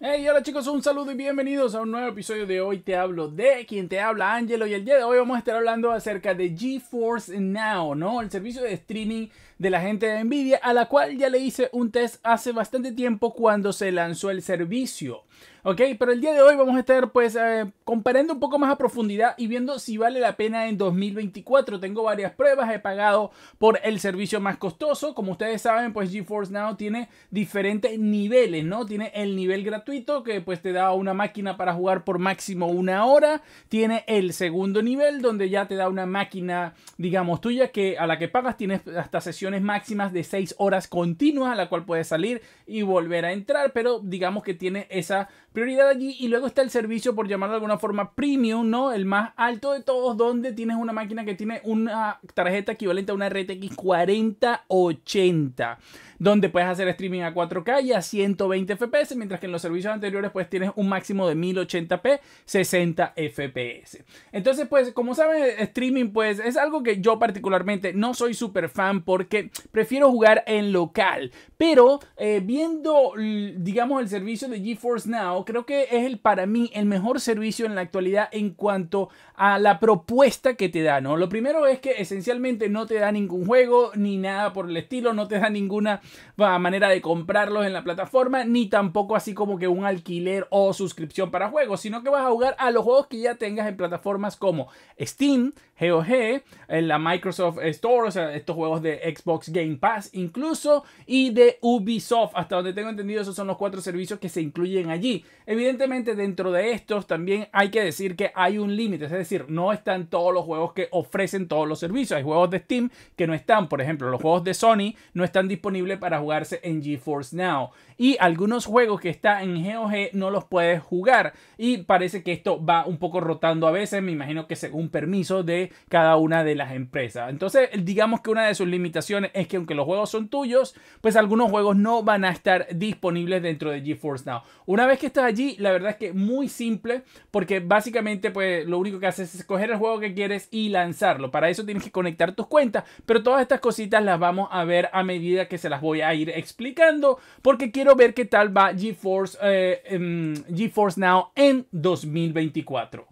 Hey, hola chicos, un saludo y bienvenidos a un nuevo episodio de Hoy Te Hablo de quien te habla, Angelo. Y el día de hoy vamos a estar hablando acerca de GeForce Now, ¿no? El servicio de streaming de la gente de Nvidia, a la cual ya le hice un test hace bastante tiempo cuando se lanzó el servicio. Ok, pero el día de hoy vamos a estar pues eh, comparando un poco más a profundidad y viendo si vale la pena en 2024. Tengo varias pruebas, he pagado por el servicio más costoso. Como ustedes saben, pues GeForce Now tiene diferentes niveles, ¿no? Tiene el nivel gratuito que pues te da una máquina para jugar por máximo una hora. Tiene el segundo nivel donde ya te da una máquina, digamos, tuya que a la que pagas tienes hasta sesiones máximas de 6 horas continuas a la cual puedes salir y volver a entrar, pero digamos que tiene esa prioridad allí y luego está el servicio, por llamarlo de alguna forma, premium, ¿no? El más alto de todos, donde tienes una máquina que tiene una tarjeta equivalente a una RTX 4080, donde puedes hacer streaming a 4K y a 120 FPS, mientras que en los servicios anteriores pues tienes un máximo de 1080p, 60 FPS. Entonces pues como saben, streaming pues es algo que yo particularmente no soy súper fan porque prefiero jugar en local, pero eh, viendo digamos el servicio de GeForce Now, creo que es el, para mí el mejor servicio en la actualidad en cuanto a la propuesta que te da, ¿no? Lo primero es que esencialmente no te da ningún juego ni nada por el estilo, no te da ninguna manera de comprarlos en la plataforma, ni tampoco así como que un alquiler o suscripción para juegos, sino que vas a jugar a los juegos que ya tengas en plataformas como Steam, GOG, en la Microsoft Store, o sea, estos juegos de Xbox Game Pass incluso, y de Ubisoft, hasta donde tengo entendido, esos son los cuatro servicios que se incluyen allí. Evidentemente dentro de estos también hay que decir que hay un límite, es decir, no están todos los juegos que ofrecen todos los servicios. Hay juegos de Steam que no están, por ejemplo, los juegos de Sony no están disponibles para jugarse en GeForce Now. Y algunos juegos que están en GOG no los puedes jugar. Y parece que esto va un poco rotando a veces, me imagino que según permiso de cada una de las empresas. Entonces, digamos que una de sus limitaciones es que aunque los juegos son tuyos, pues algunos juegos no van a estar disponibles dentro de GeForce Now. Una vez que estás allí, la verdad es que muy simple, porque básicamente pues lo único que haces es escoger el juego que quieres y lanzarlo. Para eso tienes que conectar tus cuentas, pero todas estas cositas las vamos a ver a medida que se las voy a ir explicando, porque quiero ver qué tal va GeForce, eh, em, GeForce Now en 2024.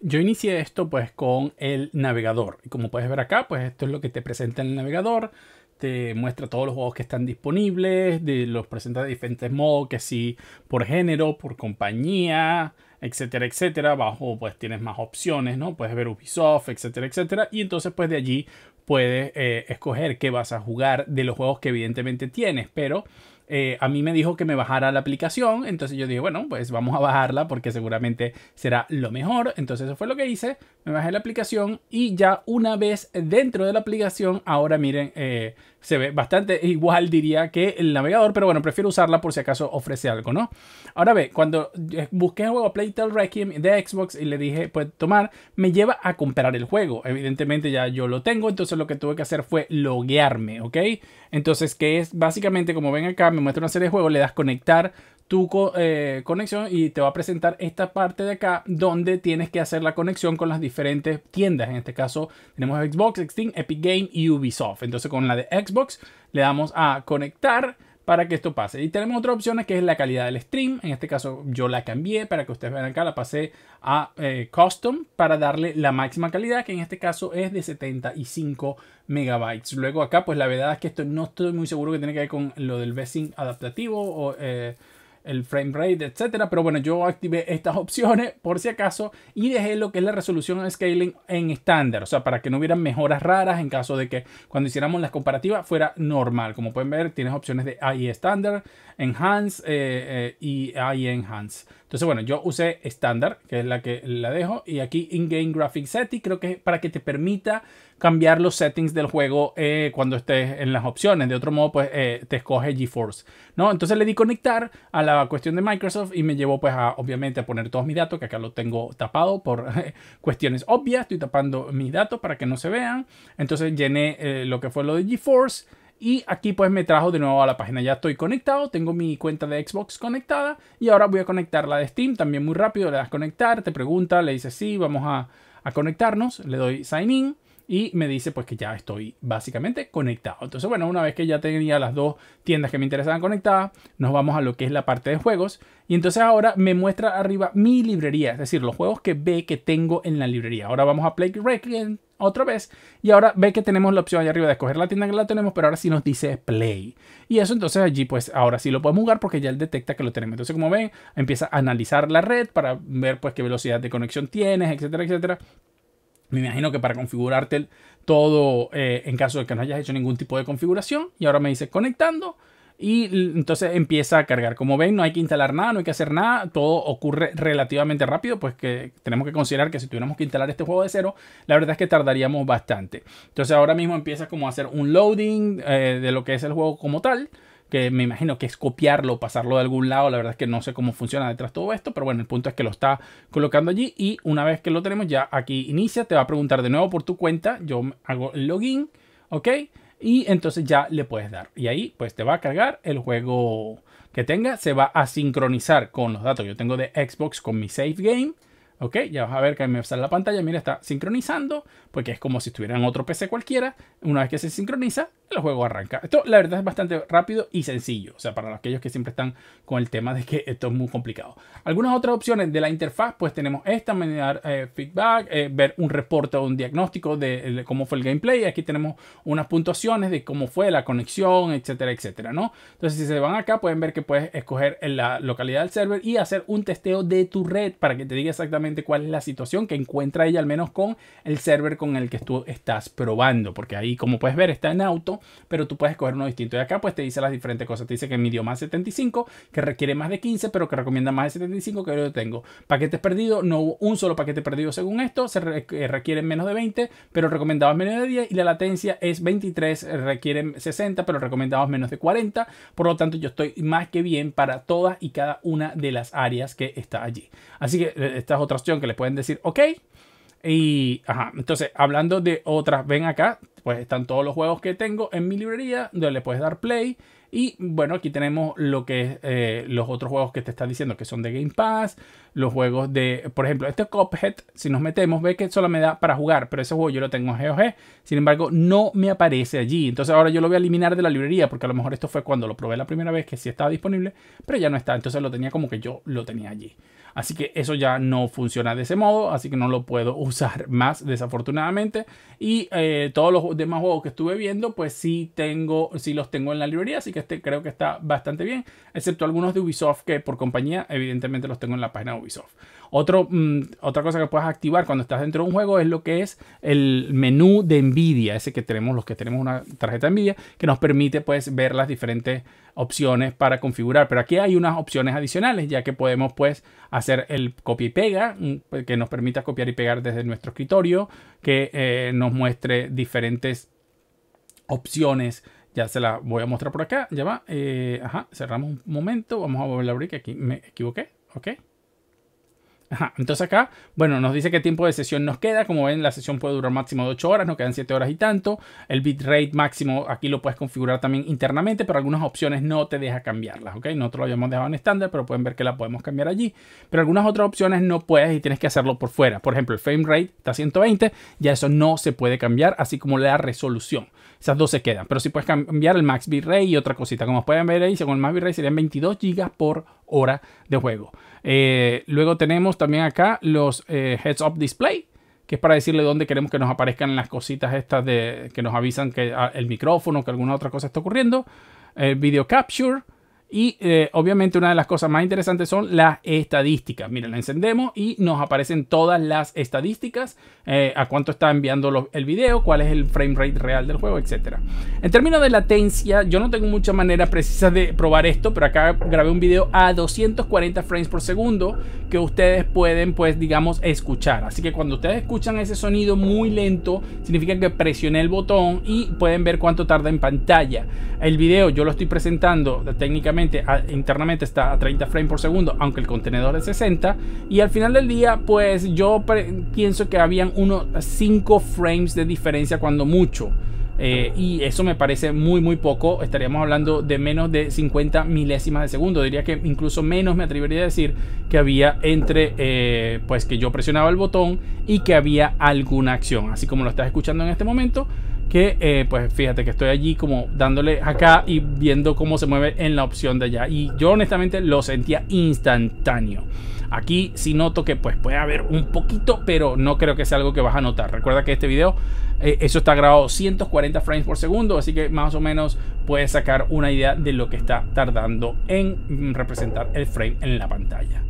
Yo inicié esto pues con el navegador. Y como puedes ver acá, pues esto es lo que te presenta el navegador te muestra todos los juegos que están disponibles, de, los presenta de diferentes modos, que si por género, por compañía, etcétera, etcétera. Bajo pues tienes más opciones, ¿no? Puedes ver Ubisoft, etcétera, etcétera. Y entonces pues de allí puedes eh, escoger qué vas a jugar de los juegos que evidentemente tienes, pero eh, a mí me dijo que me bajara la aplicación, entonces yo dije, bueno, pues vamos a bajarla porque seguramente será lo mejor. Entonces eso fue lo que hice, me bajé la aplicación y ya una vez dentro de la aplicación, ahora miren, eh, se ve bastante igual, diría, que el navegador, pero bueno, prefiero usarla por si acaso ofrece algo, ¿no? Ahora ve, cuando eh, busqué el juego Playtel Requiem de Xbox y le dije, pues tomar, me lleva a comprar el juego. Evidentemente ya yo lo tengo, entonces lo que tuve que hacer fue loguearme, ¿ok? Entonces, que es básicamente, como ven acá, me muestra una serie de juegos, le das conectar tu eh, conexión y te va a presentar esta parte de acá donde tienes que hacer la conexión con las diferentes tiendas. En este caso tenemos Xbox, Steam, Epic Game y Ubisoft. Entonces con la de Xbox le damos a conectar para que esto pase. Y tenemos otra opción que es la calidad del stream. En este caso yo la cambié para que ustedes vean acá. La pasé a eh, custom para darle la máxima calidad que en este caso es de 75 megabytes. Luego acá pues la verdad es que esto no estoy muy seguro que tiene que ver con lo del vesting adaptativo o... Eh, el frame rate, etcétera. Pero bueno, yo activé estas opciones por si acaso y dejé lo que es la resolución de scaling en estándar, o sea, para que no hubieran mejoras raras en caso de que cuando hiciéramos las comparativas fuera normal. Como pueden ver, tienes opciones de AI estándar, Enhance eh, y eh, AI e Enhance. Entonces, bueno, yo usé estándar, que es la que la dejo, y aquí In-Game Graphics Setting, creo que es para que te permita cambiar los settings del juego eh, cuando estés en las opciones. De otro modo, pues eh, te escoge GeForce, ¿no? Entonces le di conectar a la cuestión de Microsoft y me llevó, pues, a, obviamente, a poner todos mis datos, que acá lo tengo tapado por cuestiones obvias. Estoy tapando mis datos para que no se vean. Entonces llené lo que fue lo de GeForce y aquí pues me trajo de nuevo a la página. Ya estoy conectado, tengo mi cuenta de Xbox conectada y ahora voy a conectar la de Steam también muy rápido. Le das conectar, te pregunta, le dices sí, vamos a, conectarnos, le doy sign in y me dice pues que ya estoy básicamente conectado. Entonces bueno, una vez que ya tenía las dos tiendas que me interesaban conectadas, nos vamos a lo que es la parte de juegos y entonces ahora me muestra arriba mi librería, es decir, los juegos que ve que tengo en la librería. Ahora vamos a Play Requiem, otra vez. Y ahora ve que tenemos la opción allá arriba de escoger la tienda que la tenemos, pero ahora sí nos dice play. Y eso entonces allí pues ahora sí lo podemos jugar porque ya él detecta que lo tenemos. Entonces como ven, empieza a analizar la red para ver pues qué velocidad de conexión tienes, etcétera, etcétera. Me imagino que para configurarte todo eh, en caso de que no hayas hecho ningún tipo de configuración. Y ahora me dice conectando. Y entonces empieza a cargar. Como ven, no hay que instalar nada, no hay que hacer nada. Todo ocurre relativamente rápido, pues que tenemos que considerar que si tuviéramos que instalar este juego de cero, la verdad es que tardaríamos bastante. Entonces ahora mismo empieza como a hacer un loading eh, de lo que es el juego como tal que me imagino que es copiarlo, pasarlo de algún lado. La verdad es que no sé cómo funciona detrás de todo esto, pero bueno, el punto es que lo está colocando allí y una vez que lo tenemos ya aquí inicia, te va a preguntar de nuevo por tu cuenta. Yo hago el login, ¿ok? y entonces ya le puedes dar. Y ahí pues te va a cargar el juego que tenga, se va a sincronizar con los datos que yo tengo de Xbox con mi save game. Ok, ya vas a ver que me sale la pantalla, mira, está sincronizando porque es como si estuvieran en otro PC cualquiera. Una vez que se sincroniza, el juego arranca. Esto, la verdad, es bastante rápido y sencillo. O sea, para aquellos que siempre están con el tema de que esto es muy complicado. Algunas otras opciones de la interfaz, pues tenemos esta, manera eh, feedback, eh, ver un reporte o un diagnóstico de, cómo fue el gameplay. Aquí tenemos unas puntuaciones de cómo fue la conexión, etcétera, etcétera, ¿no? Entonces, si se van acá, pueden ver que puedes escoger la localidad del server y hacer un testeo de tu red para que te diga exactamente cuál es la situación que encuentra ella, al menos con el server con en el que tú estás probando, porque ahí como puedes ver está en auto, pero tú puedes escoger uno distinto. de acá pues te dice las diferentes cosas, te dice que midió más 75, que requiere más de 15, pero que recomienda más de 75 que yo tengo. Paquetes perdidos, no hubo un solo paquete perdido según esto, se eh, requieren menos de 20, pero recomendados menos de 10 y la latencia es 23, requieren 60, pero recomendados menos de 40, por lo tanto yo estoy más que bien para todas y cada una de las áreas que está allí. Así que eh, esta es otra opción que le pueden decir, ok, y, ajá, entonces, hablando de otras, ven acá, pues están todos los juegos que tengo en mi librería, donde le puedes dar play. Y bueno, aquí tenemos lo que es eh, los otros juegos que te están diciendo que son de Game Pass, los juegos de, por ejemplo, este Cophead, si nos metemos, ve que solo me da para jugar, pero ese juego yo lo tengo en GOG, sin embargo, no me aparece allí. Entonces ahora yo lo voy a eliminar de la librería, porque a lo mejor esto fue cuando lo probé la primera vez, que sí estaba disponible, pero ya no está, entonces lo tenía como que yo lo tenía allí. Así que eso ya no funciona de ese modo, así que no lo puedo usar más desafortunadamente. Y eh, todos los demás juegos que estuve viendo, pues sí tengo, sí los tengo en la librería, así que este creo que está bastante bien, excepto algunos de Ubisoft que por compañía evidentemente los tengo en la página de Ubisoft. Otro, mm, otra cosa que puedes activar cuando estás dentro de un juego es lo que es el menú de Nvidia, ese que tenemos los que tenemos una tarjeta Nvidia, que nos permite pues ver las diferentes opciones para configurar. Pero aquí hay unas opciones adicionales, ya que podemos pues hacer el copia y pega, mm, pues, que nos permita copiar y pegar desde nuestro escritorio, que eh, nos muestre diferentes opciones. Ya se la voy a mostrar por acá, ya va. Eh, ajá, cerramos un momento, vamos a volver a abrir, que aquí me equivoqué, ok entonces acá, bueno, nos dice qué tiempo de sesión nos queda. Como ven, la sesión puede durar máximo de 8 horas, nos quedan 7 horas y tanto. El bitrate máximo aquí lo puedes configurar también internamente, pero algunas opciones no te deja cambiarlas, ¿ok? Nosotros lo habíamos dejado en estándar, pero pueden ver que la podemos cambiar allí. Pero algunas otras opciones no puedes y tienes que hacerlo por fuera. Por ejemplo, el frame rate está 120, ya eso no se puede cambiar, así como la resolución. Esas dos se quedan. Pero si puedes cambiar el max V-Ray y otra cosita. Como pueden ver ahí, según el max V-Ray serían 22 GB por hora de juego. Eh, luego tenemos también acá los eh, heads up display que es para decirle dónde queremos que nos aparezcan las cositas estas de que nos avisan que ah, el micrófono, que alguna otra cosa está ocurriendo. El eh, video capture, y eh, obviamente una de las cosas más interesantes son las estadísticas. Miren, la encendemos y nos aparecen todas las estadísticas. Eh, a cuánto está enviando el video, cuál es el frame rate real del juego, etc. En términos de latencia, yo no tengo mucha manera precisa de probar esto, pero acá grabé un video a 240 frames por segundo que ustedes pueden, pues, digamos, escuchar. Así que cuando ustedes escuchan ese sonido muy lento, significa que presioné el botón y pueden ver cuánto tarda en pantalla. El video yo lo estoy presentando técnicamente internamente está a 30 frames por segundo, aunque el contenedor es 60. Y al final del día, pues yo pienso que habían unos 5 frames de diferencia cuando mucho. Eh, y eso me parece muy muy poco, estaríamos hablando de menos de 50 milésimas de segundo, diría que incluso menos me atrevería a decir que había entre, eh, pues que yo presionaba el botón y que había alguna acción, así como lo estás escuchando en este momento, que eh, pues fíjate que estoy allí como dándole acá y viendo cómo se mueve en la opción de allá y yo honestamente lo sentía instantáneo aquí sí noto que pues puede haber un poquito pero no creo que sea algo que vas a notar recuerda que este video eh, eso está grabado 140 frames por segundo así que más o menos puedes sacar una idea de lo que está tardando en mm, representar el frame en la pantalla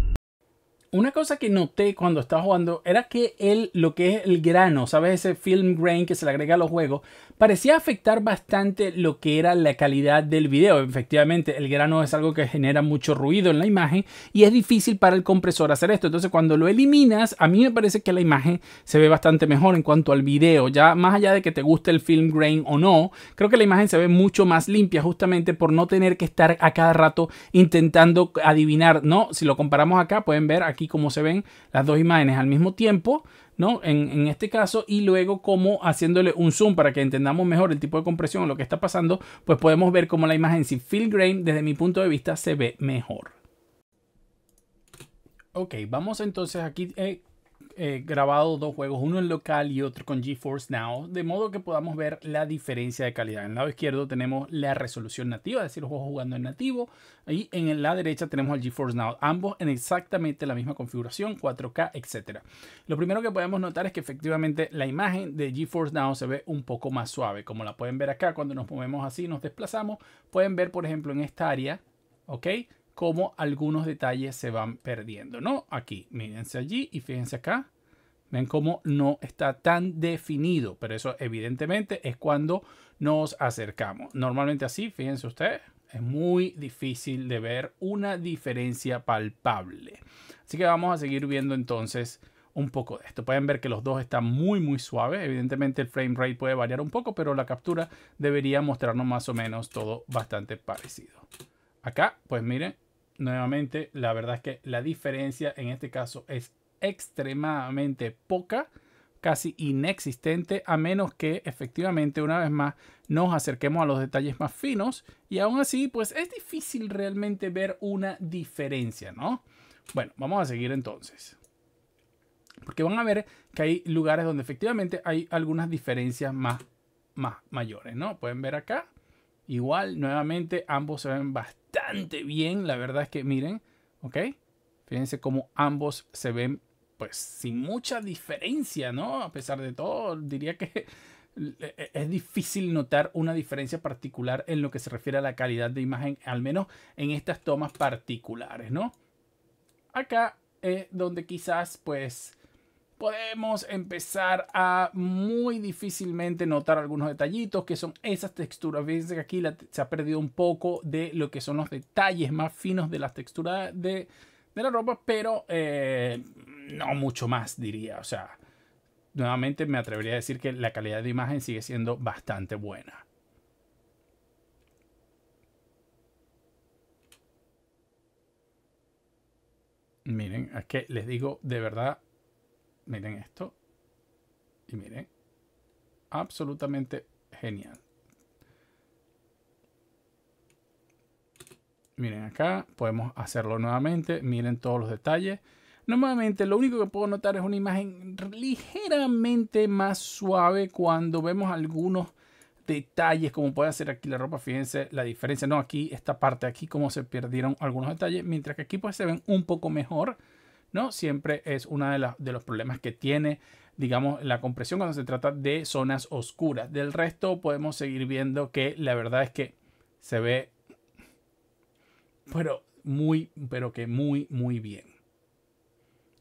una cosa que noté cuando estaba jugando era que él, lo que es el grano, ¿sabes? Ese film grain que se le agrega a los juegos, parecía afectar bastante lo que era la calidad del video. Efectivamente, el grano es algo que genera mucho ruido en la imagen y es difícil para el compresor hacer esto. Entonces, cuando lo eliminas, a mí me parece que la imagen se ve bastante mejor en cuanto al video. Ya más allá de que te guste el film grain o no, creo que la imagen se ve mucho más limpia justamente por no tener que estar a cada rato intentando adivinar, ¿no? Si lo comparamos acá, pueden ver aquí cómo se ven las dos imágenes al mismo tiempo. ¿no? En, este caso, y luego como haciéndole un zoom para que entendamos mejor el tipo de compresión o lo que está pasando, pues podemos ver cómo la imagen sin fill grain, desde mi punto de vista, se ve mejor. Ok, vamos entonces aquí eh, eh, grabado dos juegos, uno en local y otro con GeForce Now, de modo que podamos ver la diferencia de calidad. En el lado izquierdo tenemos la resolución nativa, es decir, los juegos jugando en nativo, y en la derecha tenemos al GeForce Now, ambos en exactamente la misma configuración, 4K, etc. Lo primero que podemos notar es que efectivamente la imagen de GeForce Now se ve un poco más suave, como la pueden ver acá cuando nos movemos así, nos desplazamos, pueden ver por ejemplo en esta área, ¿ok? cómo algunos detalles se van perdiendo, ¿no? Aquí, mírense allí y fíjense acá. Ven cómo no está tan definido, pero eso evidentemente es cuando nos acercamos. Normalmente así, fíjense ustedes, es muy difícil de ver una diferencia palpable. Así que vamos a seguir viendo entonces un poco de esto. Pueden ver que los dos están muy muy suaves. Evidentemente el frame rate puede variar un poco, pero la captura debería mostrarnos más o menos todo bastante parecido. Acá, pues miren, nuevamente, la verdad es que la diferencia en este caso es extremadamente poca, casi inexistente, a menos que efectivamente una vez más nos acerquemos a los detalles más finos y aún así pues es difícil realmente ver una diferencia, ¿no? Bueno, vamos a seguir entonces. Porque van a ver que hay lugares donde efectivamente hay algunas diferencias más, más mayores, ¿no? Pueden ver acá Igual, nuevamente, ambos se ven bastante bien. La verdad es que miren, ¿ok? Fíjense cómo ambos se ven, pues, sin mucha diferencia, ¿no? A pesar de todo, diría que e-, e-, es difícil notar una diferencia particular en lo que se refiere a la calidad de imagen, al menos en estas tomas particulares, ¿no? Acá es donde quizás, pues, podemos empezar a muy difícilmente notar algunos detallitos que son esas texturas. Fíjense que aquí se ha perdido un poco de lo que son los detalles más finos de las texturas de, la ropa, pero eh, no mucho más diría. O sea, nuevamente me atrevería a decir que la calidad de imagen sigue siendo bastante buena. Miren, es que les digo de verdad Miren esto. Y miren. Absolutamente genial. Miren acá, podemos hacerlo nuevamente. Miren todos los detalles. Normalmente lo único que puedo notar es una imagen ligeramente más suave cuando vemos algunos detalles, como puede hacer aquí la ropa, fíjense la diferencia, no aquí, esta parte aquí, como se perdieron algunos detalles, mientras que aquí pues se ven un poco mejor. ¿no? Siempre es uno de, de, los problemas que tiene, digamos, la compresión cuando se trata de zonas oscuras. Del resto podemos seguir viendo que la verdad es que se ve, pero muy, pero que muy, muy bien.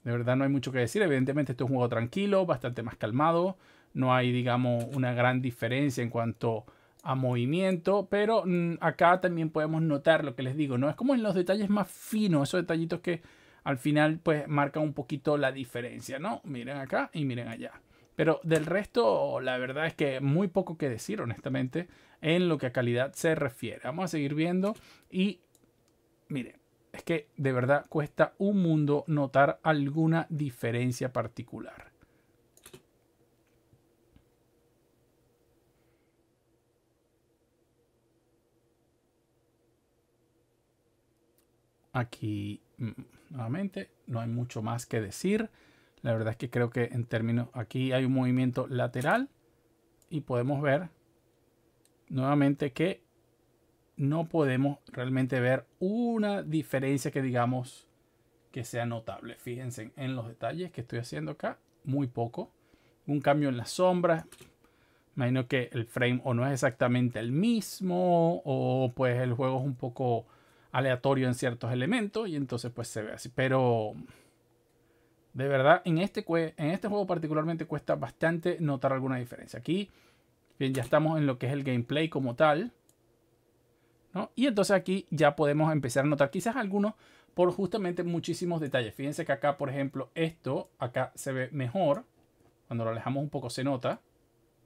De verdad no hay mucho que decir. Evidentemente esto es un juego tranquilo, bastante más calmado. No hay, digamos, una gran diferencia en cuanto a movimiento, pero mm, acá también podemos notar lo que les digo, ¿no? Es como en los detalles más finos, esos detallitos que al final pues marca un poquito la diferencia, ¿no? Miren acá y miren allá. Pero del resto, la verdad es que muy poco que decir, honestamente, en lo que a calidad se refiere. Vamos a seguir viendo y miren, es que de verdad cuesta un mundo notar alguna diferencia particular. Aquí mm, Nuevamente, no hay mucho más que decir. La verdad es que creo que en términos, aquí hay un movimiento lateral y podemos ver nuevamente que no podemos realmente ver una diferencia que digamos que sea notable. Fíjense en los detalles que estoy haciendo acá, muy poco. Un cambio en las sombra. Imagino que el frame o no es exactamente el mismo o pues el juego es un poco aleatorio en ciertos elementos y entonces pues se ve así. Pero de verdad, en este, en este juego particularmente cuesta bastante notar alguna diferencia. Aquí, bien, ya estamos en lo que es el gameplay como tal. ¿no? Y entonces aquí ya podemos empezar a notar quizás algunos por justamente muchísimos detalles. Fíjense que acá, por ejemplo, esto acá se ve mejor. Cuando lo alejamos un poco se nota.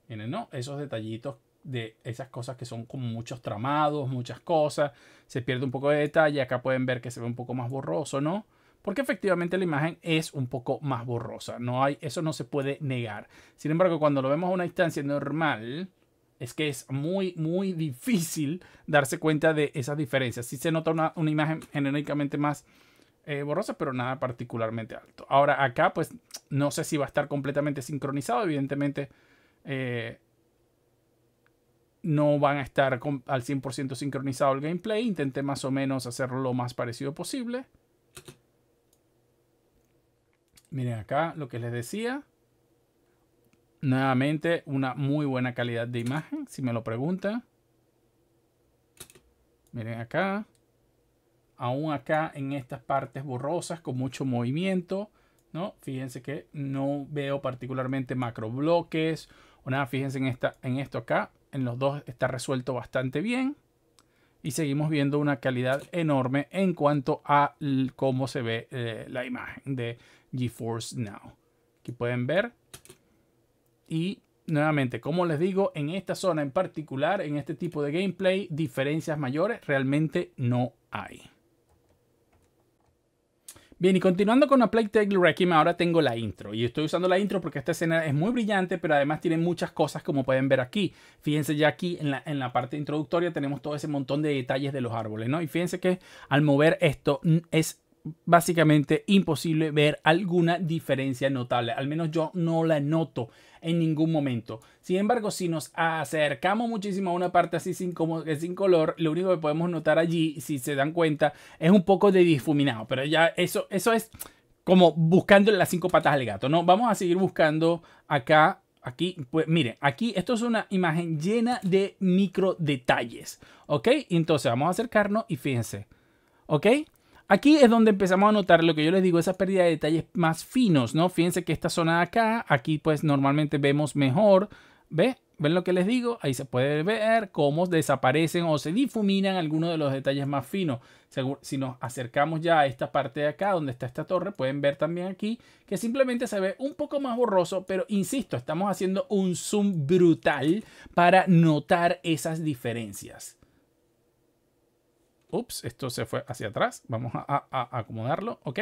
Miren, ¿no? Esos detallitos de esas cosas que son como muchos tramados, muchas cosas, se pierde un poco de detalle, acá pueden ver que se ve un poco más borroso, ¿no? Porque efectivamente la imagen es un poco más borrosa, no hay, eso no se puede negar. Sin embargo, cuando lo vemos a una instancia normal, es que es muy, muy difícil darse cuenta de esas diferencias. Sí se nota una, una imagen genéricamente más eh, borrosa, pero nada particularmente alto. Ahora acá, pues no sé si va a estar completamente sincronizado, evidentemente. Eh, no van a estar al 100% sincronizado el gameplay. Intenté más o menos hacerlo lo más parecido posible. Miren acá lo que les decía. Nuevamente, una muy buena calidad de imagen, si me lo preguntan. Miren acá. Aún acá en estas partes borrosas con mucho movimiento, ¿no? Fíjense que no veo particularmente macro bloques o nada. Fíjense en, esta, en esto acá en los dos está resuelto bastante bien. Y seguimos viendo una calidad enorme en cuanto a cómo se ve eh, la imagen de GeForce Now. Aquí pueden ver. Y nuevamente, como les digo, en esta zona en particular, en este tipo de gameplay, diferencias mayores realmente no hay. Bien, y continuando con la Plague Tale Requiem, ahora tengo la intro. Y estoy usando la intro porque esta escena es muy brillante, pero además tiene muchas cosas como pueden ver aquí. Fíjense ya aquí en la, en la parte introductoria tenemos todo ese montón de detalles de los árboles, ¿no? Y fíjense que al mover esto mm, es básicamente imposible ver alguna diferencia notable. Al menos yo no la noto en ningún momento. Sin embargo, si nos acercamos muchísimo a una parte así eh, sin, color, lo único que podemos notar allí, si se dan cuenta, es un poco de difuminado. Pero ya eso, eso es como buscando las cinco patas al gato, ¿no? Vamos a seguir buscando acá Aquí, pues miren, aquí esto es una imagen llena de micro detalles, ¿ok? Entonces vamos a acercarnos y fíjense, ¿ok? Aquí es donde empezamos a notar lo que yo les digo, esa pérdida de detalles más finos, ¿no? Fíjense que esta zona de acá, aquí pues normalmente vemos mejor, ¿ve? ¿Ven lo que les digo? Ahí se puede ver cómo desaparecen o se difuminan algunos de los detalles más finos. Si nos acercamos ya a esta parte de acá donde está esta torre, pueden ver también aquí que simplemente se ve un poco más borroso, pero insisto, estamos haciendo un zoom brutal para notar esas diferencias. Ups, esto se fue hacia atrás. Vamos a, acomodarlo, ¿ok?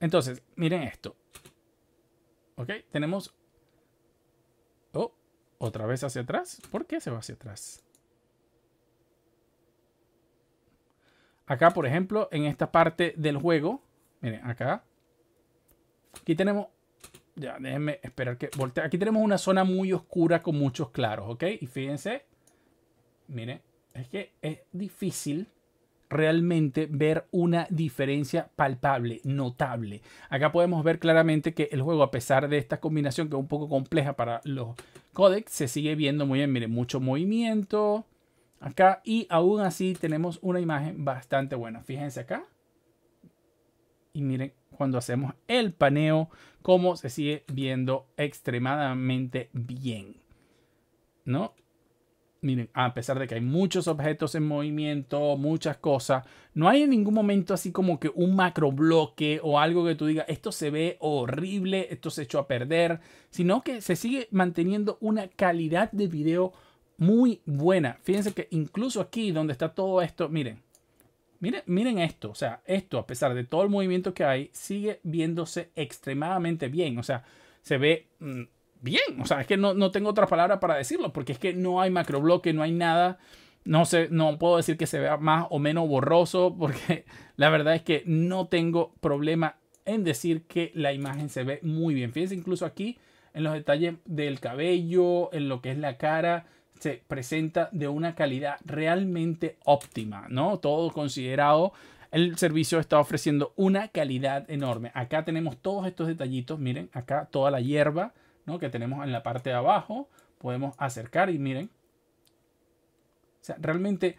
Entonces, miren esto. ¿Ok? Tenemos... Oh, otra vez hacia atrás. ¿Por qué se va hacia atrás? Acá, por ejemplo, en esta parte del juego, miren, acá, aquí tenemos, ya déjenme esperar que voltee, aquí tenemos una zona muy oscura con muchos claros, ¿ok? Y fíjense, miren, es que es difícil realmente ver una diferencia palpable, notable. Acá podemos ver claramente que el juego, a pesar de esta combinación que es un poco compleja para los codecs, se sigue viendo muy bien. Miren, mucho movimiento acá y aún así tenemos una imagen bastante buena. Fíjense acá. Y miren cuando hacemos el paneo, cómo se sigue viendo extremadamente bien. ¿No? miren, a pesar de que hay muchos objetos en movimiento, muchas cosas, no hay en ningún momento así como que un macro bloque o algo que tú digas, esto se ve horrible, esto se echó a perder, sino que se sigue manteniendo una calidad de video muy buena. Fíjense que incluso aquí donde está todo esto, miren, miren, miren esto, o sea, esto a pesar de todo el movimiento que hay, sigue viéndose extremadamente bien, o sea, se ve... Mm, bien. O sea, es que no, no tengo otra palabra para decirlo, porque es que no hay macrobloque, no hay nada. No, sé, no puedo decir que se vea más o menos borroso, porque la verdad es que no tengo problema en decir que la imagen se ve muy bien. Fíjense incluso aquí en los detalles del cabello, en lo que es la cara, se presenta de una calidad realmente óptima, ¿no? Todo considerado, el servicio está ofreciendo una calidad enorme. Acá tenemos todos estos detallitos, miren, acá toda la hierba, que tenemos en la parte de abajo. Podemos acercar y miren. O sea, realmente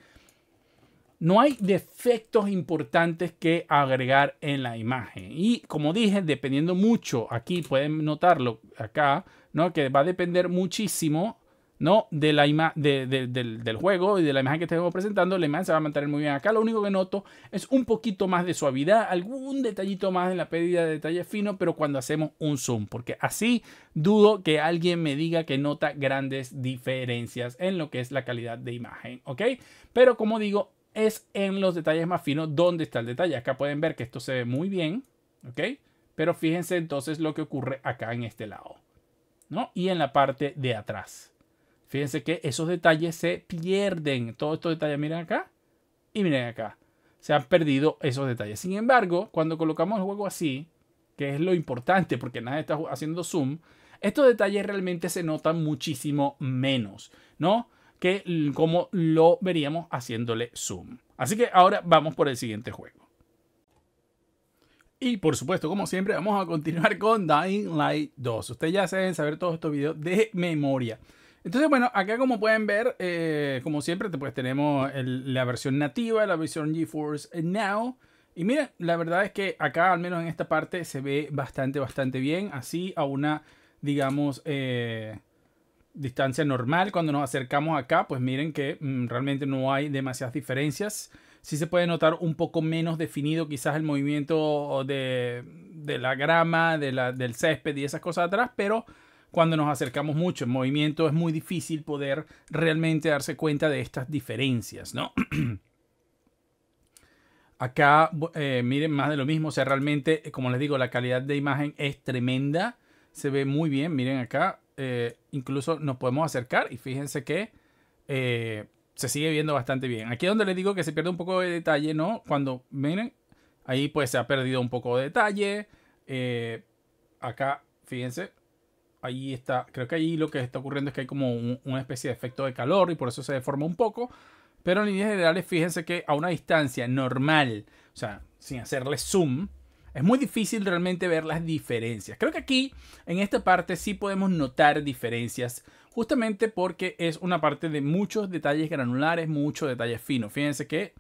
no hay defectos importantes que agregar en la imagen. Y como dije, dependiendo mucho, aquí pueden notarlo acá, ¿no? que va a depender muchísimo ¿no? De la del, juego y de la imagen que estemos presentando, la imagen se va a mantener muy bien acá. Lo único que noto es un poquito más de suavidad, algún detallito más en la pérdida de detalles fino, pero cuando hacemos un zoom, porque así dudo que alguien me diga que nota grandes diferencias en lo que es la calidad de imagen, ¿ok? Pero como digo, es en los detalles más finos donde está el detalle. Acá pueden ver que esto se ve muy bien, ¿ok? Pero fíjense entonces lo que ocurre acá en este lado, ¿no? Y en la parte de atrás. Fíjense que esos detalles se pierden. Todos estos detalles, miren acá y miren acá. Se han perdido esos detalles. Sin embargo, cuando colocamos el juego así, que es lo importante porque nadie está haciendo zoom, estos detalles realmente se notan muchísimo menos, ¿no? Que como lo veríamos haciéndole zoom. Así que ahora vamos por el siguiente juego. Y por supuesto, como siempre, vamos a continuar con Dying Light 2. Ustedes ya saben saber todos estos videos de memoria. Entonces, bueno, acá como pueden ver, eh, como siempre, pues tenemos la versión nativa, la versión GeForce Now. Y miren, la verdad es que acá, al menos en esta parte, se ve bastante, bastante bien. Así a una, digamos, eh, distancia normal. Cuando nos acercamos acá, pues miren que mm, realmente no hay demasiadas diferencias. Sí se puede notar un poco menos definido quizás el movimiento de, la grama, de la, del césped y esas cosas atrás, pero cuando nos acercamos mucho en movimiento es muy difícil poder realmente darse cuenta de estas diferencias, ¿no? Acá, eh, miren, más de lo mismo, o sea, realmente, eh, como les digo, la calidad de imagen es tremenda, se ve muy bien, miren acá, eh, incluso nos podemos acercar y fíjense que se sigue viendo bastante bien. Aquí es donde les digo que se pierde un poco de detalle, ¿no? Cuando, miren, ahí pues se ha perdido un poco de detalle. acá, fíjense, ahí está, creo que ahí lo que está ocurriendo es que hay como una especie de efecto de calor y por eso se deforma un poco. Pero en líneas generales, fíjense que a una distancia normal, o sea, sin hacerle zoom, es muy difícil realmente ver las diferencias. Creo que aquí, en esta parte, sí podemos notar diferencias, justamente porque es una parte de muchos detalles granulares, muchos detalles finos. Fíjense que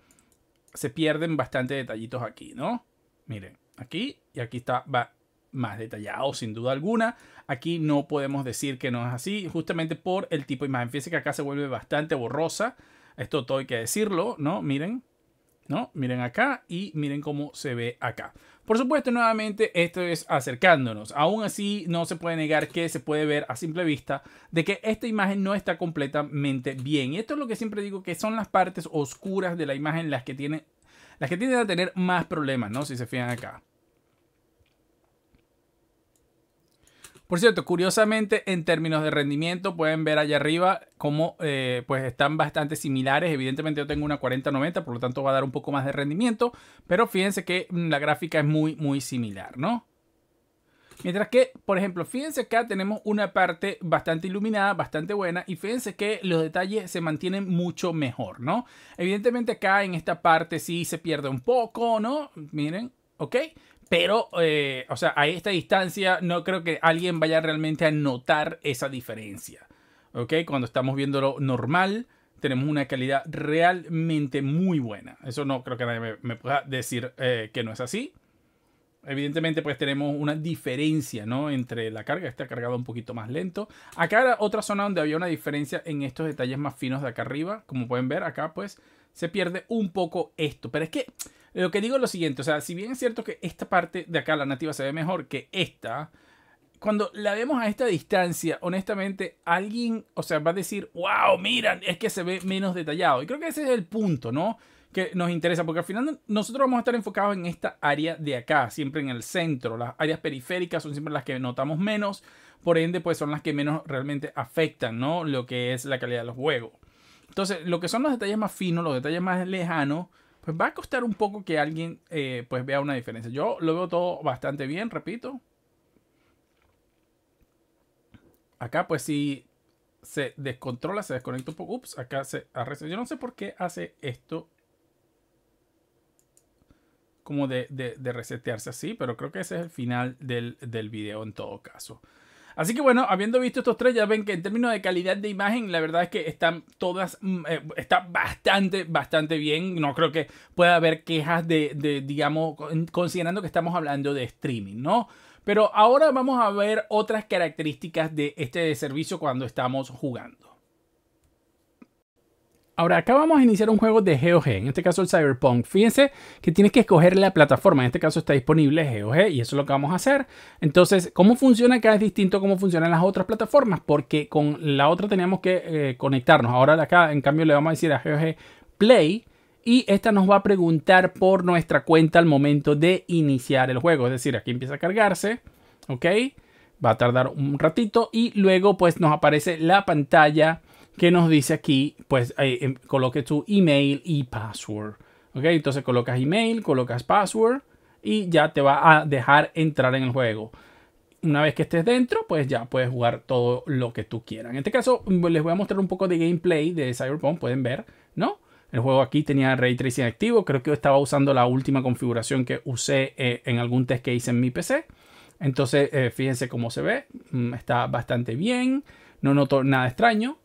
se pierden bastante detallitos aquí, ¿no? Miren, aquí y aquí está, va más detallado, sin duda alguna. Aquí no podemos decir que no es así, justamente por el tipo de imagen. Fíjense que acá se vuelve bastante borrosa. Esto todo hay que decirlo, ¿no? Miren. ¿no? Miren acá y miren cómo se ve acá. Por supuesto, nuevamente, esto es acercándonos. Aún así, no se puede negar que se puede ver a simple vista de que esta imagen no está completamente bien. Y esto es lo que siempre digo, que son las partes oscuras de la imagen las que tienen, las que tienden a tener más problemas, ¿no? Si se fijan acá. Por cierto, curiosamente, en términos de rendimiento, pueden ver allá arriba cómo eh, pues están bastante similares. Evidentemente yo tengo una 4090, por lo tanto va a dar un poco más de rendimiento. Pero fíjense que mm, la gráfica es muy, muy similar, ¿no? Mientras que, por ejemplo, fíjense acá tenemos una parte bastante iluminada, bastante buena, y fíjense que los detalles se mantienen mucho mejor, ¿no? Evidentemente acá en esta parte sí se pierde un poco, ¿no? Miren, ¿ok? Pero, eh, o sea, a esta distancia no creo que alguien vaya realmente a notar esa diferencia. ¿Ok? Cuando estamos viéndolo normal, tenemos una calidad realmente muy buena. Eso no creo que nadie me, pueda decir eh, que no es así. Evidentemente, pues tenemos una diferencia, ¿no? Entre la carga, está cargado un poquito más lento. Acá era otra zona donde había una diferencia en estos detalles más finos de acá arriba. Como pueden ver, acá pues se pierde un poco esto. Pero es que lo que digo es lo siguiente, o sea, si bien es cierto que esta parte de acá, la nativa, se ve mejor que esta, cuando la vemos a esta distancia, honestamente, alguien, o sea, va a decir, wow, miran, es que se ve menos detallado. Y creo que ese es el punto, ¿no? Que nos interesa, porque al final nosotros vamos a estar enfocados en esta área de acá, siempre en el centro. Las áreas periféricas son siempre las que notamos menos, por ende, pues son las que menos realmente afectan, ¿no? Lo que es la calidad de los juegos. Entonces, lo que son los detalles más finos, los detalles más lejanos, pues va a costar un poco que alguien eh, pues vea una diferencia. Yo lo veo todo bastante bien, repito. Acá pues si se descontrola, se desconecta un poco. Ups, acá se arresta. Yo no sé por qué hace esto como de, resetearse así, pero creo que ese es el final del video en todo caso. Así que bueno, habiendo visto estos tres, ya ven que en términos de calidad de imagen, la verdad es que están todas, mm, eh, está bastante, bastante bien. No creo que pueda haber quejas de, digamos, considerando que estamos hablando de streaming, ¿no? Pero ahora vamos a ver otras características de este servicio cuando estamos jugando. Ahora, acá vamos a iniciar un juego de GOG, en este caso el Cyberpunk. Fíjense que tienes que escoger la plataforma, en este caso está disponible GOG y eso es lo que vamos a hacer. Entonces, ¿cómo funciona acá? Es distinto a cómo funcionan las otras plataformas, porque con la otra teníamos que eh, conectarnos. Ahora acá, en cambio, le vamos a decir a GOG Play y esta nos va a preguntar por nuestra cuenta al momento de iniciar el juego. Es decir, aquí empieza a cargarse, ¿ok? Va a tardar un ratito y luego pues nos aparece la pantalla que nos dice aquí, pues eh, em, coloque tu email y password. ¿Ok? Entonces colocas email, colocas password y ya te va a dejar entrar en el juego. Una vez que estés dentro, pues ya puedes jugar todo lo que tú quieras. En este caso, mm, les voy a mostrar un poco de gameplay de Cyberpunk, pueden ver, ¿no? El juego aquí tenía Ray Tracing activo, creo que estaba usando la última configuración que usé eh, en algún test que hice en mi PC. Entonces, eh, fíjense cómo se ve, mm, está bastante bien, no noto nada extraño.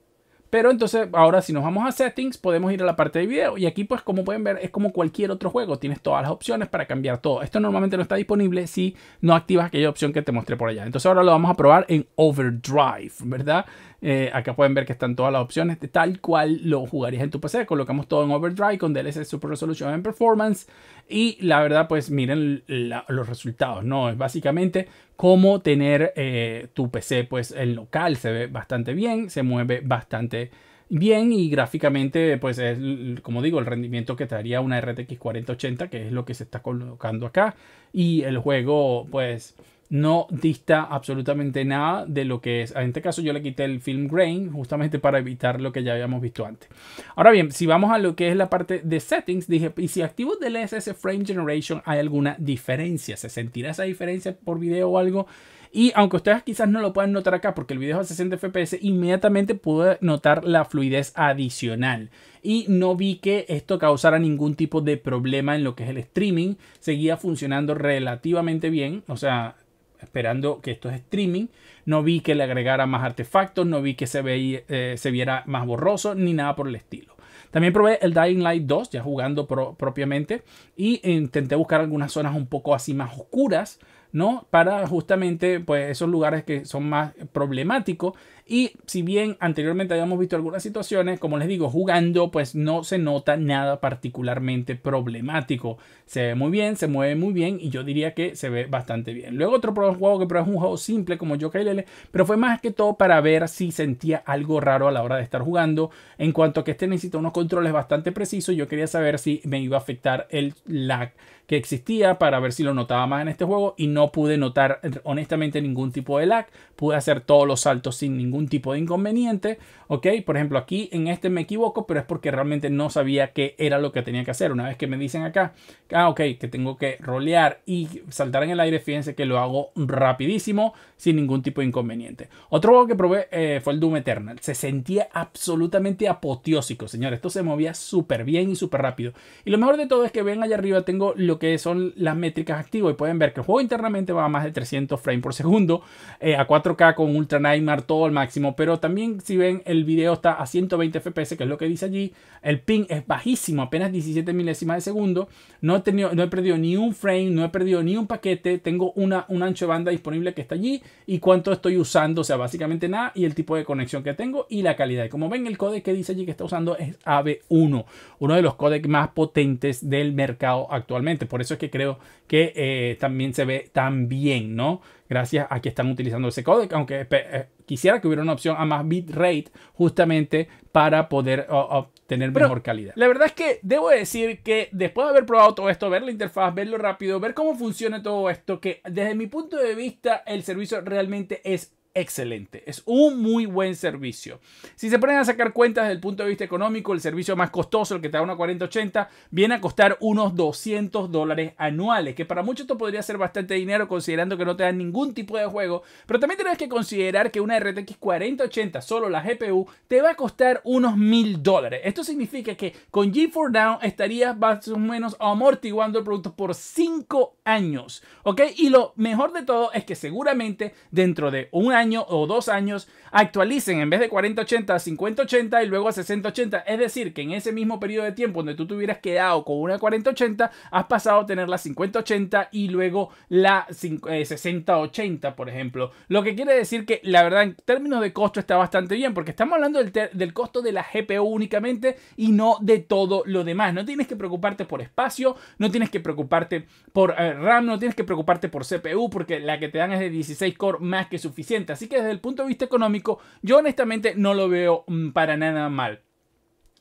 Pero entonces, ahora si nos vamos a settings, podemos ir a la parte de video. Y aquí, pues, como pueden ver, es como cualquier otro juego. Tienes todas las opciones para cambiar todo. Esto normalmente no está disponible si no activas aquella opción que te mostré por allá. Entonces, ahora lo vamos a probar en Overdrive, ¿verdad? Eh, acá pueden ver que están todas las opciones, de tal cual lo jugarías en tu PC. Colocamos todo en Overdrive con DLC Super Resolution en Performance. Y la verdad, pues miren los resultados, ¿no? Es básicamente cómo tener eh, tu PC, pues en local se ve bastante bien, se mueve bastante bien y gráficamente pues es como digo el rendimiento que traería una RTX 4080 que es lo que se está colocando acá y el juego pues no dista absolutamente nada de lo que es. En este caso yo le quité el film grain justamente para evitar lo que ya habíamos visto antes. Ahora bien, si vamos a lo que es la parte de settings, dije, y si activo DLSS Frame Generation, ¿hay alguna diferencia? ¿Se sentirá esa diferencia por video o algo? Y aunque ustedes quizás no lo puedan notar acá porque el video es a 60 FPS, inmediatamente pude notar la fluidez adicional. Y no vi que esto causara ningún tipo de problema en lo que es el streaming. Seguía funcionando relativamente bien. O sea, esperando que esto es streaming. No vi que le agregara más artefactos, no vi que se, eh, se viera más borroso, ni nada por el estilo. También probé el Dying Light 2, ya jugando propiamente, y intenté buscar algunas zonas un poco así más oscuras, ¿no? Para justamente, pues, esos lugares que son más problemáticos y si bien anteriormente habíamos visto algunas situaciones, como les digo, jugando, pues no se nota nada particularmente problemático. Se ve muy bien, se mueve muy bien y yo diría que se ve bastante bien. Luego otro juego que probé es un juego simple como yo Lele, pero fue más que todo para ver si sentía algo raro a la hora de estar jugando. En cuanto a que este necesita unos controles bastante precisos, yo quería saber si me iba a afectar el lag que existía para ver si lo notaba más en este juego y no pude notar honestamente ningún tipo de lag. Pude hacer todos los saltos sin ningún tipo de inconveniente, ¿ok? Por ejemplo, aquí en este me equivoco, pero es porque realmente no sabía qué era lo que tenía que hacer. Una vez que me dicen acá, ah, ok, que tengo que rolear y saltar en el aire, fíjense que lo hago rapidísimo, sin ningún tipo de inconveniente. Otro juego que probé eh, fue el Doom Eternal. Se sentía absolutamente apoteósico, señores. Esto se movía súper bien y súper rápido. Y lo mejor de todo es que ven allá arriba tengo lo que son las métricas activas y pueden ver que el juego internamente va a más de 300 frames por segundo, eh, a 4K con Ultra Nightmare, todo el máximo pero también si ven el video está a 120 fps, que es lo que dice allí, el ping es bajísimo, apenas 17 milésimas de segundo, no he, tenido, no he perdido ni un frame, no he perdido ni un paquete, tengo una, un ancho de banda disponible que está allí y cuánto estoy usando, o sea, básicamente nada, y el tipo de conexión que tengo y la calidad. como ven, el codec que dice allí que está usando es av 1 uno de los codecs más potentes del mercado actualmente, por eso es que creo que eh, también se ve tan bien, ¿no? gracias a que están utilizando ese código, aunque eh, quisiera que hubiera una opción a más bitrate justamente para poder obtener mejor calidad. La verdad es que debo decir que después de haber probado todo esto, ver la interfaz, verlo rápido, ver cómo funciona todo esto, que desde mi punto de vista el servicio realmente es excelente. Es un muy buen servicio. Si se ponen a sacar cuentas desde el punto de vista económico, el servicio más costoso, el que te da una 4080, viene a costar unos 200 dólares anuales, que para muchos esto podría ser bastante dinero considerando que no te dan ningún tipo de juego, pero también tienes que considerar que una RTX 4080, solo la GPU, te va a costar unos 1000 dólares. Esto significa que con G4 Down estarías más o menos amortiguando el producto por 5 años, ¿ok? Y lo mejor de todo es que seguramente dentro de un año o dos años actualicen en vez de 4080 a 5080 y luego a 6080. Es decir, que en ese mismo periodo de tiempo donde tú te hubieras quedado con una 4080, has pasado a tener la 5080 y luego la 6080, eh, por ejemplo. Lo que quiere decir que la verdad en términos de costo está bastante bien, porque estamos hablando del, costo de la GPU únicamente y no de todo lo demás. No tienes que preocuparte por espacio, no tienes que preocuparte por... Eh, RAM no tienes que preocuparte por CPU porque la que te dan es de 16 core más que suficiente. Así que desde el punto de vista económico, yo honestamente no lo veo mm, para nada mal.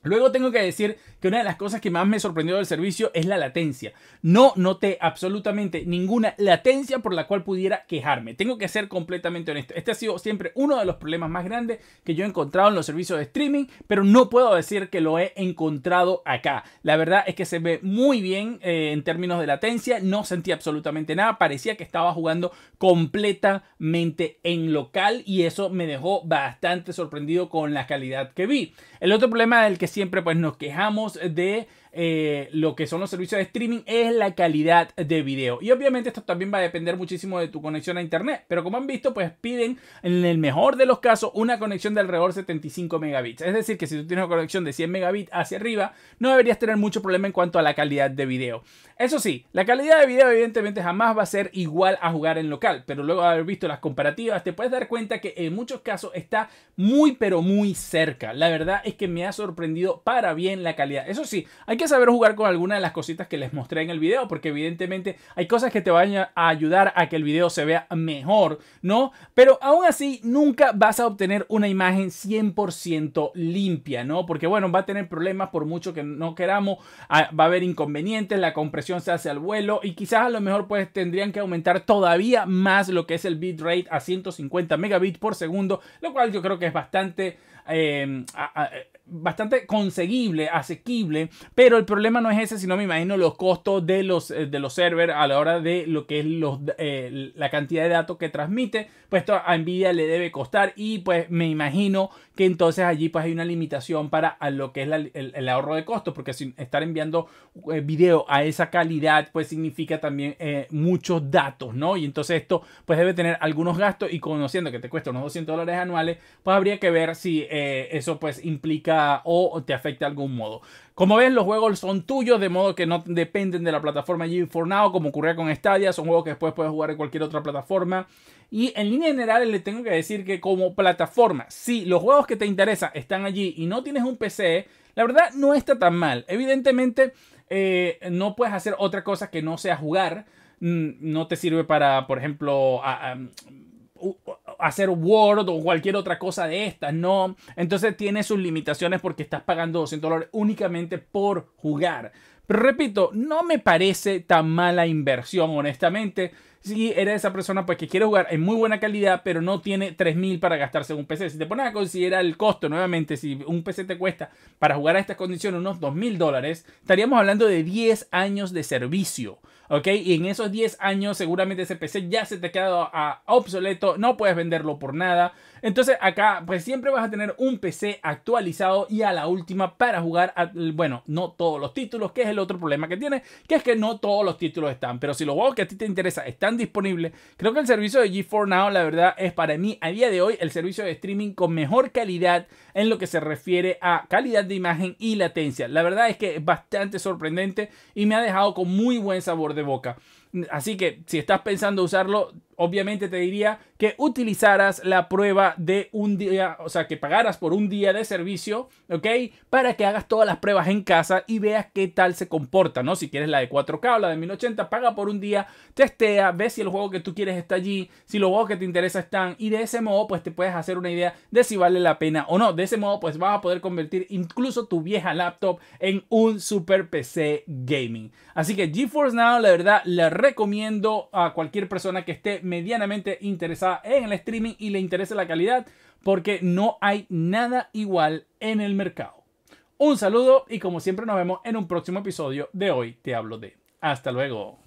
Luego tengo que decir que una de las cosas que más me sorprendió del servicio es la latencia. No noté absolutamente ninguna latencia por la cual pudiera quejarme. Tengo que ser completamente honesto. Este ha sido siempre uno de los problemas más grandes que yo he encontrado en los servicios de streaming, pero no puedo decir que lo he encontrado acá. La verdad es que se ve muy bien eh, en términos de latencia. No sentí absolutamente nada. Parecía que estaba jugando completamente en local y eso me dejó bastante sorprendido con la calidad que vi. El otro problema del que siempre pues nos quejamos de eh, lo que son los servicios de streaming es la calidad de video. Y obviamente esto también va a depender muchísimo de tu conexión a internet. Pero como han visto, pues piden en el mejor de los casos una conexión de alrededor 75 megabits. Es decir, que si tú tienes una conexión de 100 megabits hacia arriba, no deberías tener mucho problema en cuanto a la calidad de video. Eso sí, la calidad de video evidentemente jamás va a ser igual a jugar en local. Pero luego de haber visto las comparativas, te puedes dar cuenta que en muchos casos está muy pero muy cerca. La verdad es que me ha sorprendido para bien la calidad. Eso sí, hay hay que saber jugar con alguna de las cositas que les mostré en el video, porque evidentemente hay cosas que te van a ayudar a que el video se vea mejor, ¿no? Pero aún así, nunca vas a obtener una imagen 100% limpia, ¿no? Porque bueno, va a tener problemas por mucho que no queramos, ah, va a haber inconvenientes, la compresión se hace al vuelo y quizás a lo mejor pues tendrían que aumentar todavía más lo que es el bitrate a 150 megabits por segundo, lo cual yo creo que es bastante... Eh, bastante conseguible, asequible, pero el problema no es ese, sino me imagino los costos de los, eh, de los servers a la hora de lo que es los, eh, la cantidad de datos que transmite, pues esto a Nvidia le debe costar y pues me imagino que entonces allí pues hay una limitación para lo que es el, ahorro de costos, porque si estar enviando eh, video a esa calidad pues significa también muchos datos, ¿no? Y entonces esto pues debe tener algunos gastos y conociendo que te cuesta unos 200 dólares anuales, pues habría que ver si eso pues implica o te afecta de algún modo. Como ves, los juegos son tuyos, de modo que no dependen de la plataforma G4 como ocurría con Stadia. Son juegos que después puedes jugar en cualquier otra plataforma. Y en línea general, le tengo que decir que, como plataforma, si los juegos que te interesan están allí y no tienes un PC, la verdad no está tan mal. Evidentemente, eh, no puedes hacer otra cosa que no sea jugar. Mm, no te sirve para, por ejemplo, a, hacer Word o cualquier otra cosa de estas, no. Entonces tiene sus limitaciones porque estás pagando 200 dólares únicamente por jugar. Pero repito, no me parece tan mala inversión, honestamente. Si eres esa persona pues, que quiere jugar en muy buena calidad, pero no tiene 3000 para gastarse en un PC. Si te pones a considerar el costo, nuevamente, si un PC te cuesta para jugar a estas condiciones unos 2000 dólares, estaríamos hablando de 10 años de servicio. ¿ok? Y en esos 10 años seguramente ese PC ya se te ha quedado ah, obsoleto, no puedes venderlo por nada. Entonces acá pues siempre vas a tener un PC actualizado y a la última para jugar, a, bueno, no todos los títulos, que es el otro problema que tiene, que es que no todos los títulos están, pero si los juegos que a ti te interesa están disponibles, creo que el servicio de G4 Now la verdad es para mí a día de hoy el servicio de streaming con mejor calidad en lo que se refiere a calidad de imagen y latencia. La verdad es que es bastante sorprendente y me ha dejado con muy buen sabor de Boca Así que si estás pensando usarlo, obviamente te diría que utilizaras la prueba de un día, o sea, que pagaras por un día de servicio, ¿ok? Para que hagas todas las pruebas en casa y veas qué tal se comporta, ¿no? Si quieres la de 4K o la de 1080, paga por un día, testea, ve si el juego que tú quieres está allí, si los juegos que te interesan están, y de ese modo pues te puedes hacer una idea de si vale la pena o no. De ese modo pues vas a poder convertir incluso tu vieja laptop en un super PC gaming. Así que GeForce Now, la verdad, la recomiendo a cualquier persona que esté medianamente interesada en el streaming y le interese la calidad, porque no hay nada igual en el mercado. Un saludo y como siempre nos vemos en un próximo episodio de Hoy Te Hablo de. Hasta luego.